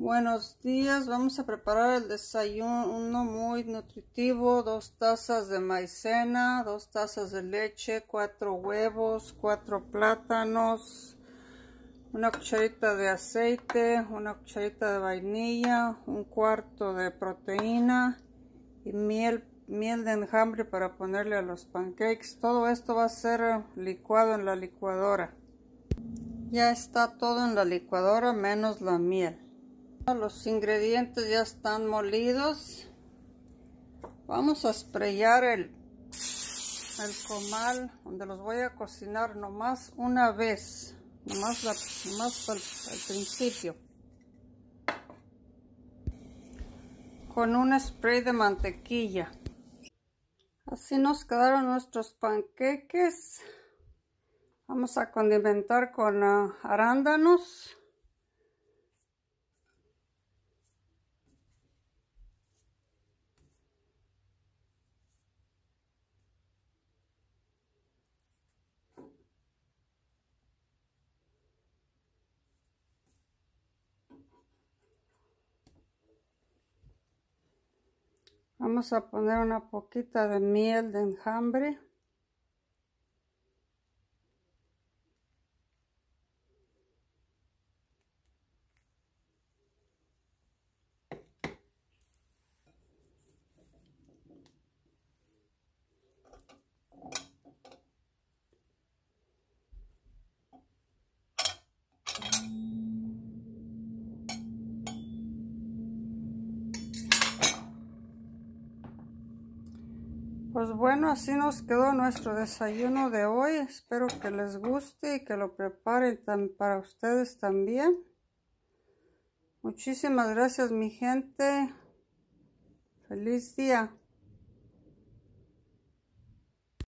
Buenos días, vamos a preparar el desayuno muy nutritivo, dos tazas de maicena, dos tazas de leche, cuatro huevos, cuatro plátanos, una cucharita de aceite, una cucharita de vainilla, un cuarto de proteína y miel, miel de enjambre para ponerle a los pancakes. Todo esto va a ser licuado en la licuadora. Ya está todo en la licuadora menos la miel. Los ingredientes ya están molidos. Vamos a sprayar el, el comal donde los voy a cocinar nomás una vez. Nomás, al, principio. Con un spray de mantequilla. Así nos quedaron nuestros panqueques. Vamos a condimentar con ah, arándanos. Vamos a poner una poquita de miel de enjambre. Pues bueno, así nos quedó nuestro desayuno de hoy. Espero que les guste y que lo preparen para ustedes también. Muchísimas gracias mi gente. Feliz día.